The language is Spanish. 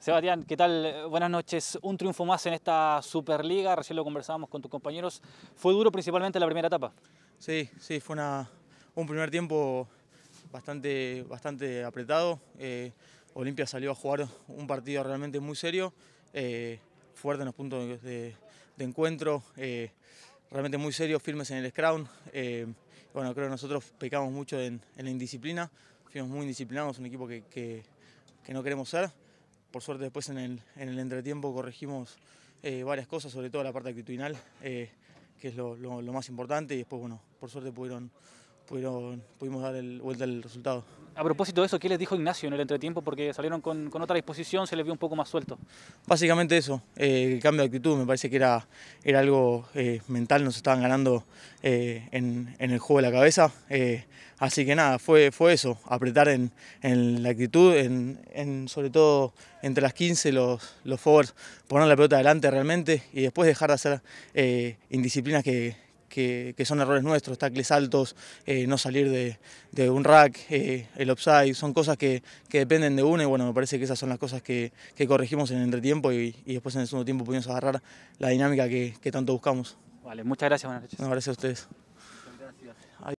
Sebastián, ¿qué tal? Buenas noches. Un triunfo más en esta Superliga, recién lo conversábamos con tus compañeros. ¿Fue duro principalmente la primera etapa? Sí, sí, fue un primer tiempo bastante, bastante apretado. Eh, Olimpia salió a jugar un partido realmente muy serio, eh, fuerte en los puntos de, encuentro, eh, realmente muy serio, firmes en el scrum. bueno, creo que nosotros pecamos mucho en, la indisciplina, fuimos muy indisciplinados, un equipo que no queremos ser. Por suerte después en el, en el entretiempo corregimos eh, varias cosas, sobre todo la parte actitudinal, eh, que es lo, lo, más importante, y después, bueno, por suerte pudieron, pudimos dar el, vuelta al resultado. A propósito de eso, ¿qué les dijo Ignacio en el entretiempo? Porque salieron con, otra disposición, se les vio un poco más suelto. Básicamente eso, eh, el cambio de actitud, me parece que era, era algo eh, mental, nos estaban ganando eh, en, el juego de la cabeza. así que nada, fue, fue eso, apretar en, la actitud, en, sobre todo entre las 15, los, los forwards, poner la pelota adelante realmente y después dejar de hacer indisciplinas que que, son errores nuestros, tacles altos, eh, no salir de, un rack, eh, el upside, son cosas que, dependen de uno y bueno, me parece que esas son las cosas que, corregimos en el entretiempo y, después en el segundo tiempo pudimos agarrar la dinámica que, tanto buscamos. Vale, muchas gracias, buenas noches. No, gracias a ustedes.